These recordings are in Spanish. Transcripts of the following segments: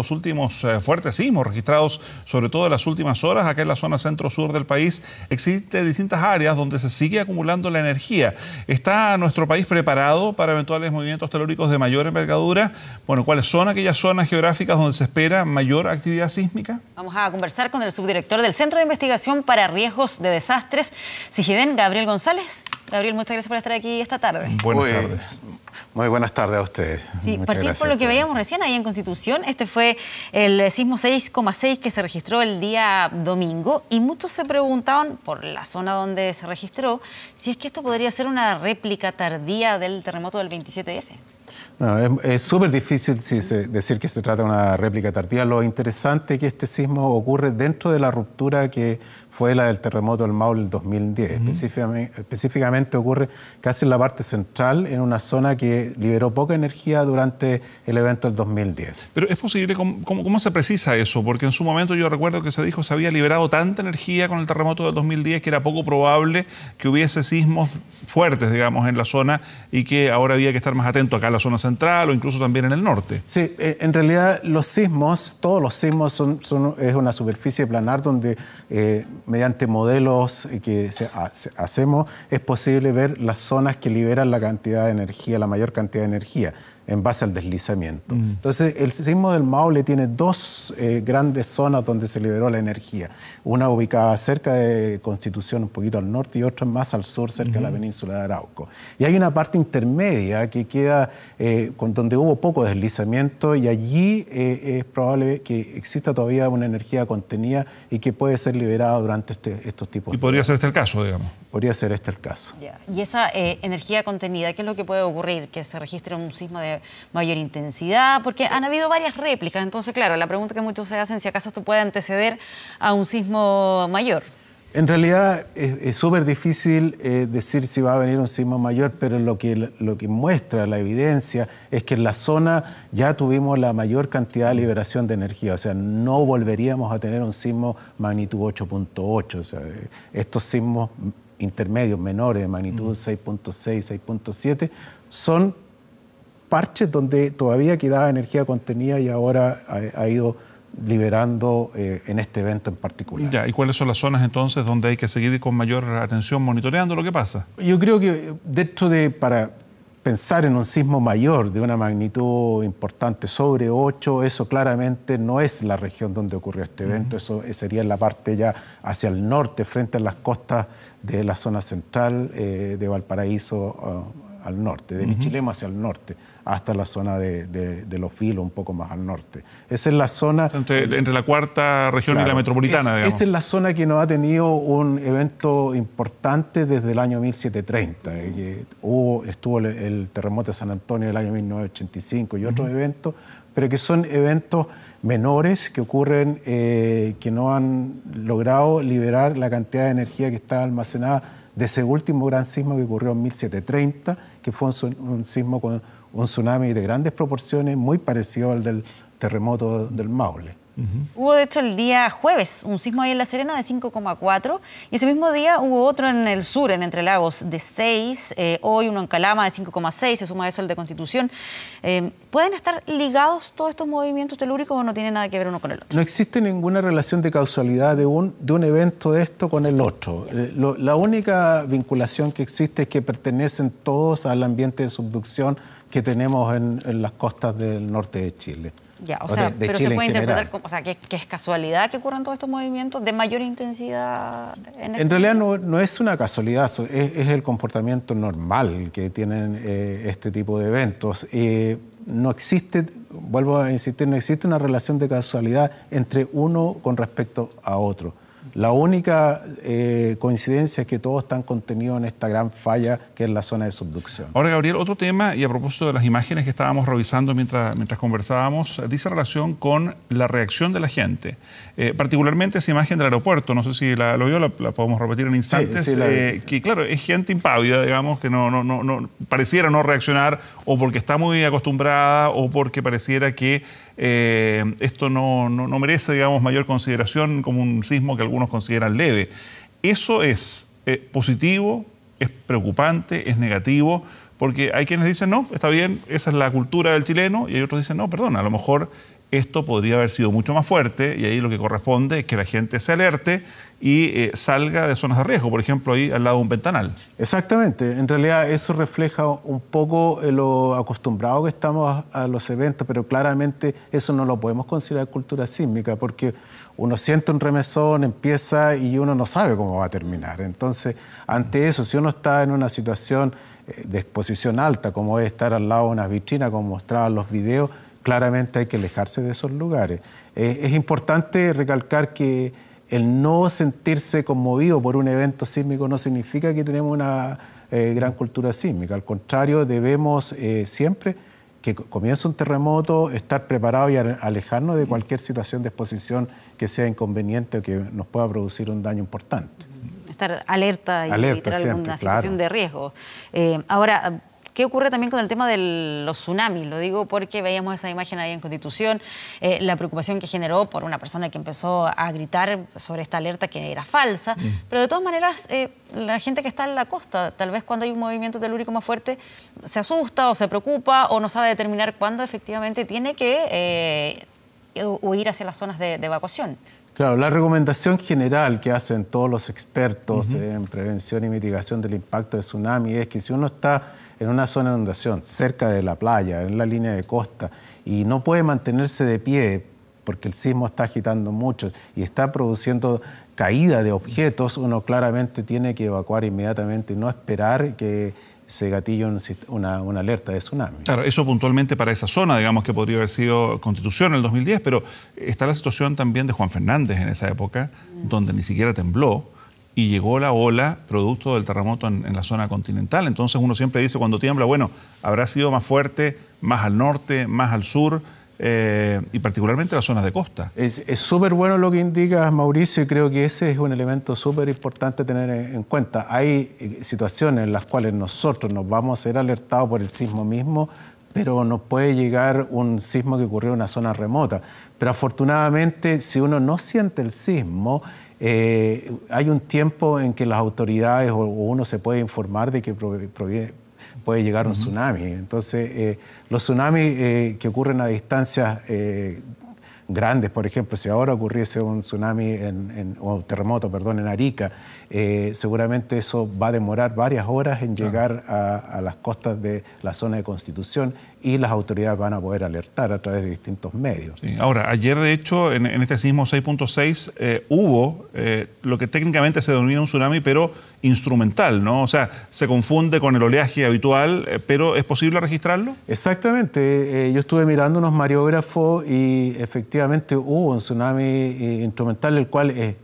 los últimos eh, fuertes sismos registrados, sobre todo en las últimas horas, acá en la zona centro-sur del país, existen distintas áreas donde se sigue acumulando la energía. ¿Está nuestro país preparado para eventuales movimientos telúricos de mayor envergadura? Bueno, ¿cuáles son aquellas zonas geográficas donde se espera mayor actividad sísmica? Vamos a conversar con el subdirector del Centro de Investigación para Riesgos de Desastres, Sigiden Gabriel González. Gabriel, muchas gracias por estar aquí esta tarde. Buenas tardes. Muy buenas tardes a usted. Sí, partir por lo que veíamos recién ahí en Constitución. Este fue el sismo 6,6 que se registró el día domingo y muchos se preguntaban por la zona donde se registró si es que esto podría ser una réplica tardía del terremoto del 27F es súper difícil decir que se trata de una réplica tardía. Lo interesante es que este sismo ocurre dentro de la ruptura que fue la del terremoto del Maule del 2010. específicamente, ocurre casi en la parte central, en una zona que liberó poca energía durante el evento del 2010. Pero es posible, ¿cómo, se precisa eso? Porque en su momento yo recuerdo que se dijo que se había liberado tanta energía con el terremoto del 2010 que era poco probable que hubiese sismos fuertes, digamos, en la zona y que ahora había que estar más atento acá en la zona central o incluso también en el norte. Sí, e, en realidad los sismos, todos los sismos son, es una superficie planar donde eh, mediante modelos que se hacemos es posible ver las zonas que liberan la cantidad de energía, la mayor cantidad de energía en base al deslizamiento. Mm. Entonces, el sismo del Maule tiene dos eh, grandes zonas donde se liberó la energía. Una ubicada cerca de Constitución, un poquito al norte, y otra más al sur, cerca de la península de Arauco. Y hay una parte intermedia que queda eh, con, donde hubo poco deslizamiento y allí eh, es probable que exista todavía una energía contenida y que puede ser liberada durante este, estos tipos. Y podría ser este el caso, digamos. Podría ser este el caso. Y esa eh, energía contenida, ¿qué es lo que puede ocurrir? ¿Que se registre un sismo de mayor intensidad? Porque han habido varias réplicas, entonces claro, la pregunta que muchos se hacen si acaso esto puede anteceder a un sismo mayor. En realidad es súper difícil eh, decir si va a venir un sismo mayor, pero lo que, lo que muestra la evidencia es que en la zona ya tuvimos la mayor cantidad de liberación de energía, o sea, no volveríamos a tener un sismo magnitud 8.8, o sea, estos sismos intermedios, menores, de magnitud 6.6, 6.7, son parches donde todavía quedaba energía contenida y ahora ha, ido liberando eh, en este evento en particular. Ya, ¿y cuáles son las zonas entonces donde hay que seguir con mayor atención monitoreando lo que pasa? Yo creo que dentro de, para, pensar en un sismo mayor de una magnitud importante sobre 8, eso claramente no es la región donde ocurrió este evento, eso eh, sería la parte ya hacia el norte, frente a las costas de la zona central eh, de Valparaíso, ah, al norte, de Michilema hacia el norte, hasta la zona de, Los filos, un poco más al norte. Esa es la zona... Entre, la cuarta región y la metropolitana, digamos. Esa es la zona que no ha tenido un evento importante desde el año 1730. Eh, hubo, estuvo el, terremoto de San Antonio del año 1985 y otros eventos, pero que son eventos menores que ocurren, eh, que no han logrado liberar la cantidad de energía que está almacenada de ese último gran sismo que ocurrió en 1730, que fue un, un sismo con un tsunami de grandes proporciones, muy parecido al del terremoto del Maule. Hubo de hecho el día jueves un sismo ahí en La Serena de 5,4 y ese mismo día hubo otro en el sur, en Entre Lagos, de 6, eh, hoy uno en Calama de 5,6, se suma eso el de Constitución. Eh, ¿Pueden estar ligados todos estos movimientos telúricos o no tiene nada que ver uno con el otro? No existe ninguna relación de causalidad de un, de un evento de esto con el otro. Eh, la única vinculación que existe es que pertenecen todos al ambiente de subducción que tenemos en, las costas del norte de Chile. Ya, o, sea, pero se puede interpretar sea, ¿qué, es casualidad que ocurran todos estos movimientos de mayor intensidad? En, este realidad no, no, es una casualidad, es, el comportamiento normal que tienen eh, este tipo de eventos. Eh, no existe, vuelvo a insistir, no existe una relación de casualidad entre uno con respecto a otro. La única eh, coincidencia es que todos están contenidos en esta gran falla que es la zona de subducción. Ahora, Gabriel, otro tema, y a propósito de las imágenes que estábamos revisando mientras, mientras conversábamos, eh, dice relación con la reacción de la gente. Eh, particularmente esa imagen del aeropuerto, no sé si la, lo vio, la, podemos repetir en instantes, que claro, es gente impávida, digamos, que no, no, no, no pareciera no reaccionar o porque está muy acostumbrada o porque pareciera que eh, esto no, merece, digamos, mayor consideración como un sismo que algunos consideran leve. Eso es eh, positivo, es preocupante, es negativo, porque hay quienes dicen, no, está bien, esa es la cultura del chileno, y hay otros dicen, no, perdón, a lo mejor esto podría haber sido mucho más fuerte y ahí lo que corresponde es que la gente se alerte y eh, salga de zonas de riesgo, por ejemplo, ahí al lado de un ventanal. Exactamente, en realidad eso refleja un poco eh, lo acostumbrado que estamos a, los eventos, pero claramente eso no lo podemos considerar cultura sísmica porque uno siente un remesón, empieza y uno no sabe cómo va a terminar. Entonces, ante eso, si uno está en una situación eh, de exposición alta, como es estar al lado de una vitrina, como mostraban los videos, claramente hay que alejarse de esos lugares. Eh, es importante recalcar que el no sentirse conmovido por un evento sísmico no significa que tenemos una eh, gran cultura sísmica. Al contrario, debemos eh, siempre que comience un terremoto, estar preparados y alejarnos de cualquier situación de exposición que sea inconveniente o que nos pueda producir un daño importante estar alerta y alguna situación de riesgo. ahora, ¿Qué ocurre también con el tema de los tsunamis? Lo digo porque veíamos esa imagen ahí en Constitución, eh, la preocupación que generó por una persona que empezó a gritar sobre esta alerta que era falsa, mm. pero de todas maneras eh, la gente que está en la costa, tal vez cuando hay un movimiento telúrico más fuerte, se asusta o se preocupa o no sabe determinar cuándo efectivamente tiene que eh, huir hacia las zonas de evacuación. Claro, la recomendación general que hacen todos los expertos en prevención y mitigación del impacto de tsunami es que si uno está en una zona de inundación, cerca de la playa, en la línea de costa, y no puede mantenerse de pie porque el sismo está agitando mucho y está produciendo caída de objetos, uno claramente tiene que evacuar inmediatamente y no esperar que se gatilla una, una, alerta de tsunami. Claro, eso puntualmente para esa zona, digamos que podría haber sido Constitución en el 2010, pero está la situación también de Juan Fernández en esa época, donde ni siquiera tembló y llegó la ola producto del terremoto en, la zona continental. Entonces uno siempre dice cuando tiembla, bueno, habrá sido más fuerte, más al norte, más al sur, eh, y particularmente las zonas de costa. Es súper bueno lo que indicas, Mauricio, y creo que ese es un elemento súper importante tener en cuenta. Hay eh, situaciones en las cuales nosotros nos vamos a ser alertados por el sismo mismo, pero nos puede llegar un sismo que ocurrió en una zona remota. Pero afortunadamente, si uno no siente el sismo, eh, hay un tiempo en que las autoridades o, uno se puede informar de que proviene puede llegar un tsunami. Entonces, eh, los tsunamis eh, que ocurren a distancias eh, grandes, por ejemplo, si ahora ocurriese un tsunami en, o terremoto, perdón, en Arica, seguramente eso va a demorar varias horas en llegar a, las costas de la zona de Constitución y las autoridades van a poder alertar a través de distintos medios. Ahora, ayer de hecho, en, este sismo 6.6 eh, hubo eh, lo que técnicamente se denomina un tsunami, pero instrumental, ¿no? O sea, se confunde con el oleaje habitual, eh, pero ¿es posible registrarlo? Exactamente. yo estuve mirando unos mariógrafos y efectivamente hubo un tsunami instrumental, el cual es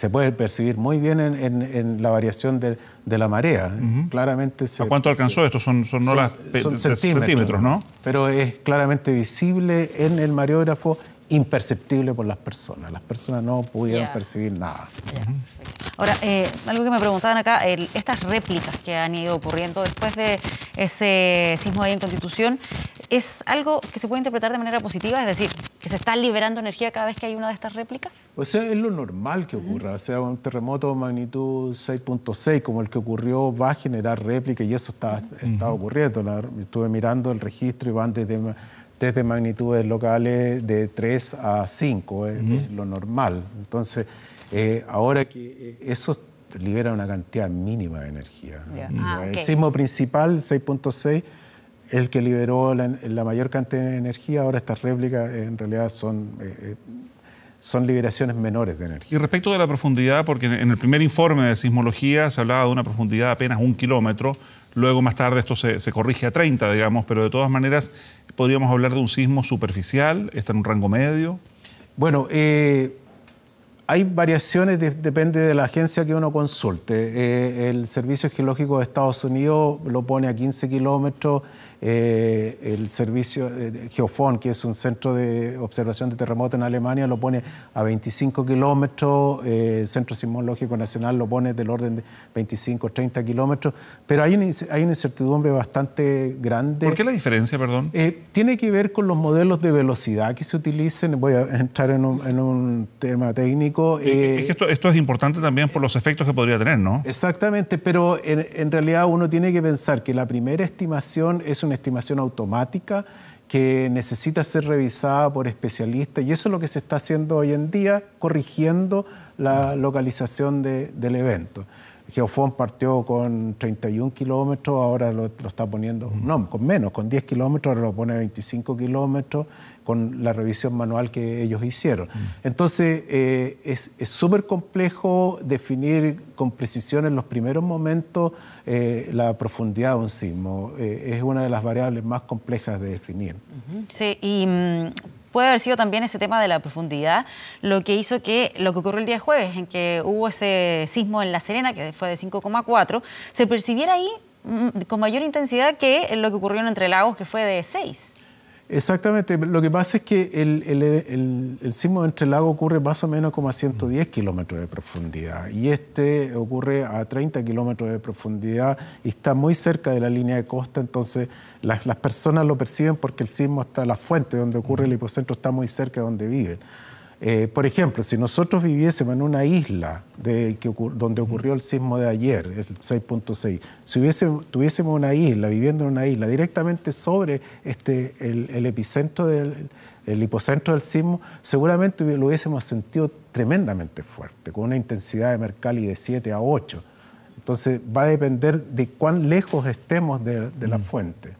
se puede percibir muy bien en, la variación de, la marea. Claramente ¿A cuánto alcanzó esto? Son, no las, centímetros, ¿no? Pero es claramente visible en el mareógrafo, imperceptible por las personas. Las personas no pudieron percibir nada. Ahora, eh, algo que me preguntaban acá, estas réplicas que han ido ocurriendo después de ese sismo ahí en Constitución, ¿es algo que se puede interpretar de manera positiva? Es decir, ¿Que se está liberando energía cada vez que hay una de estas réplicas? O sea, es lo normal que ocurra. O sea, un terremoto de magnitud 6.6 como el que ocurrió va a generar réplica y eso está, está ocurriendo. estuve mirando el registro y van desde, desde magnitudes locales de 3 a 5, es, lo normal. Entonces, eh, ahora que eh, eso libera una cantidad mínima de energía. Ah, el sismo principal, 6.6 el que liberó la, mayor cantidad de energía, ahora estas réplicas en realidad son, eh, eh, son liberaciones menores de energía. Y respecto de la profundidad, porque en el primer informe de sismología se hablaba de una profundidad de apenas un kilómetro, luego más tarde esto se, corrige a 30, digamos, pero de todas maneras podríamos hablar de un sismo superficial, está en un rango medio. Bueno, eh, hay variaciones, depende de la agencia que uno consulte. el Servicio Geológico de Estados Unidos lo pone a 15 kilómetros, eh, el servicio eh, Geofon, que es un centro de observación de terremotos en Alemania, lo pone a 25 kilómetros, el eh, Centro Sismológico Nacional lo pone del orden de 25, 30 kilómetros, pero hay una, incertidumbre bastante grande. ¿Por qué la diferencia, perdón? tiene que ver con los modelos de velocidad que se utilicen, voy a entrar en un, tema técnico. es que esto, es importante también por los efectos que podría tener, ¿no? Exactamente, pero en, en realidad uno tiene que pensar que la primera estimación es un estimación automática que necesita ser revisada por especialistas y eso es lo que se está haciendo hoy en día, corrigiendo la localización del evento. Geofón partió con 31 kilómetros, ahora lo, está poniendo, no, con menos, con 10 kilómetros, ahora lo pone a 25 kilómetros con la revisión manual que ellos hicieron. Entonces, eh, es súper complejo definir con precisión en los primeros momentos eh, la profundidad de un sismo. Eh, es una de las variables más complejas de definir. Sí, y mm, puede haber sido también ese tema de la profundidad lo que hizo que lo que ocurrió el día jueves, en que hubo ese sismo en La Serena, que fue de 5,4, se percibiera ahí mm, con mayor intensidad que lo que ocurrió en Entre Lagos, que fue de 6. Exactamente, lo que pasa es que el, el, el, el sismo de lago ocurre más o menos como a 110 mm. kilómetros de profundidad y este ocurre a 30 kilómetros de profundidad y está muy cerca de la línea de costa, entonces las, personas lo perciben porque el sismo está, la fuente donde ocurre el mm. hipocentro está muy cerca de donde viven. Eh, por ejemplo, si nosotros viviésemos en una isla donde ocurrió el sismo de ayer, el 6.6, si tuviésemos una isla, viviendo en una isla, directamente sobre este, el, epicentro del el hipocentro del sismo, seguramente lo hubiésemos sentido tremendamente fuerte, con una intensidad de Mercalli de 7 a 8. Entonces va a depender de cuán lejos estemos de, la mm. fuente.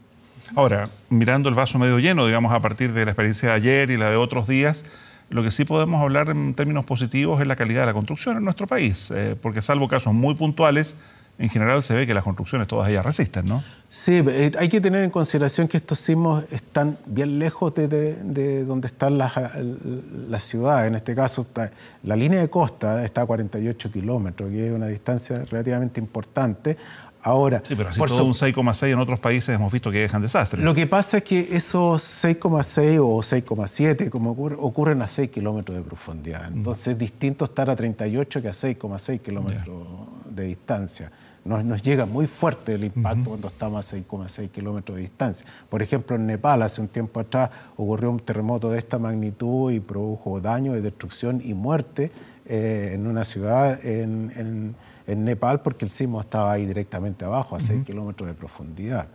Ahora, mirando el vaso medio lleno, digamos, a partir de la experiencia de ayer y la de otros días, lo que sí podemos hablar en términos positivos es la calidad de la construcción en nuestro país, eh, porque salvo casos muy puntuales, en general se ve que las construcciones todas ellas resisten, ¿no? Sí, eh, hay que tener en consideración que estos sismos están bien lejos de, donde están las, ciudad... ciudades. En este caso, la línea de costa está a 48 kilómetros, que es una distancia relativamente importante. Ahora, pero por todo un 6,6 en otros países hemos visto que dejan desastres. Lo que pasa es que esos 6,6 o 6,7 como ocurren a 6 kilómetros de profundidad. Entonces es distinto estar a 38 que a 6,6 kilómetros de distancia nos, llega muy fuerte el impacto cuando estamos a 6,6 kilómetros de distancia. Por ejemplo, en Nepal hace un tiempo atrás ocurrió un terremoto de esta magnitud y produjo daño y destrucción y muerte eh, en una ciudad en, Nepal porque el sismo estaba ahí directamente abajo, a 6 kilómetros de profundidad.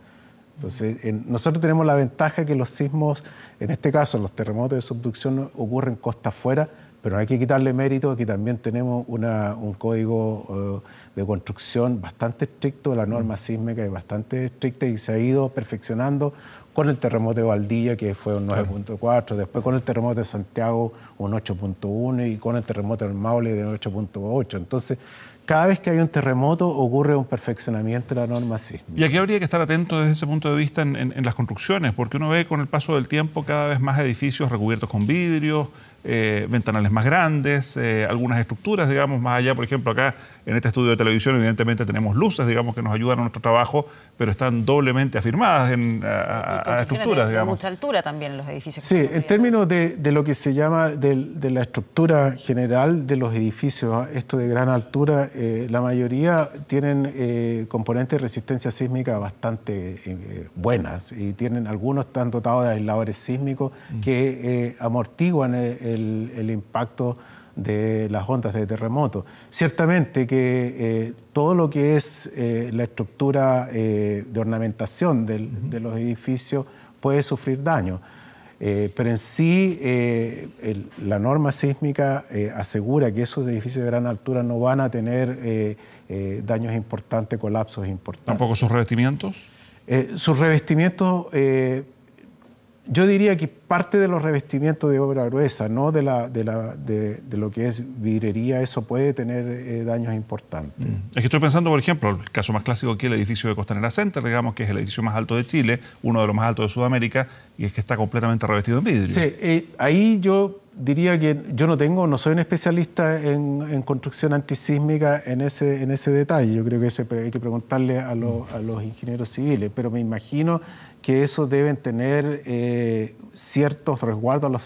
Entonces, nosotros tenemos la ventaja que los sismos, en este caso los terremotos de subducción, ocurren costa afuera pero hay que quitarle mérito que también tenemos un código eh, de construcción bastante estricto, la norma mm. sísmica es bastante estricta y se ha ido perfeccionando con el terremoto de Valdivia, que fue un 9.4, después con el terremoto de Santiago, un 8.1, y con el terremoto del Maule de 8.8. Entonces, cada vez que hay un terremoto ocurre un perfeccionamiento de la norma sísmica. Y aquí habría que estar atento desde ese punto de vista en, en las construcciones, porque uno ve con el paso del tiempo cada vez más edificios recubiertos con vidrios, eh, ventanales más grandes, eh, algunas estructuras, digamos, más allá, por ejemplo, acá en este estudio de televisión, evidentemente tenemos luces, digamos, que nos ayudan a nuestro trabajo, pero están doblemente afirmadas en, estructuras, digamos. mucha altura también los edificios. Sí, en términos de, lo que se llama de, la estructura general de los edificios, esto de gran altura, eh, la mayoría tienen componentes de resistencia sísmica bastante buenas y tienen algunos están dotados de aisladores sísmicos mm. que amortiguan el el, impacto de las ondas de terremoto. Ciertamente que eh, todo lo que es eh, la estructura eh, de ornamentación de los edificios puede sufrir daño, pero en sí la norma sísmica asegura que esos edificios de gran altura no van a tener daños importantes, colapsos importantes. ¿Tampoco sus revestimientos? sus revestimientos yo diría que parte de los revestimientos de obra gruesa, no de, la, de, la, de, lo que es vidrería, eso puede tener eh, daños importantes. Mm. Es que estoy pensando, por ejemplo, el caso más clásico aquí, el edificio de Costanera Center, digamos que es el edificio más alto de Chile, uno de los más altos de Sudamérica, y es que está completamente revestido en vidrio. Sí, eh, ahí yo diría que yo no tengo, no soy un especialista en, construcción antisísmica en ese, en ese detalle. Yo creo que eso hay que preguntarle a, a los ingenieros civiles, pero me imagino que eso deben tener eh, ciertos resguardos a las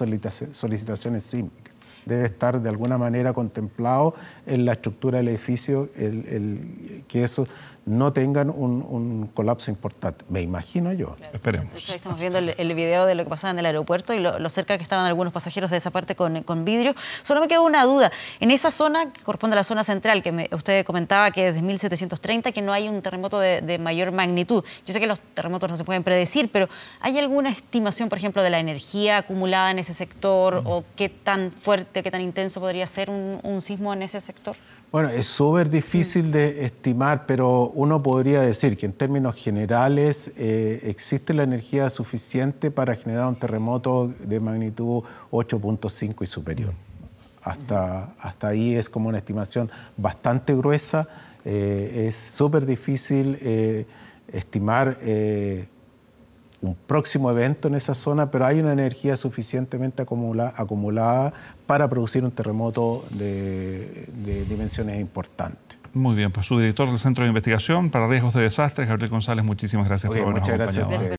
solicitaciones sísmicas. Debe estar de alguna manera contemplado en la estructura del edificio que eso no tengan un, colapso importante. Me imagino yo. Esperemos. estamos viendo el, video de lo que pasaba en el aeropuerto y lo, cerca que estaban algunos pasajeros de esa parte con, vidrio. Solo me queda una duda. En esa zona, que corresponde a la zona central, que usted comentaba que desde 1730 que no hay un terremoto de, mayor magnitud. Yo sé que los terremotos no se pueden predecir, pero ¿hay alguna estimación, por ejemplo, de la energía acumulada en ese sector mm. o qué tan fuerte, qué tan intenso podría ser un sismo en ese sector? Bueno, es súper difícil de estimar, pero uno podría decir que en términos generales eh, existe la energía suficiente para generar un terremoto de magnitud 8.5 y superior. Hasta, hasta ahí es como una estimación bastante gruesa. Eh, es súper difícil eh, estimar un próximo evento en esa zona, pero hay una energía suficientemente acumulada para producir un terremoto de, dimensiones importantes. Muy bien, pues su director del Centro de Investigación para Riesgos de Desastres, Gabriel González, muchísimas gracias por habernos acompañado. Gracias.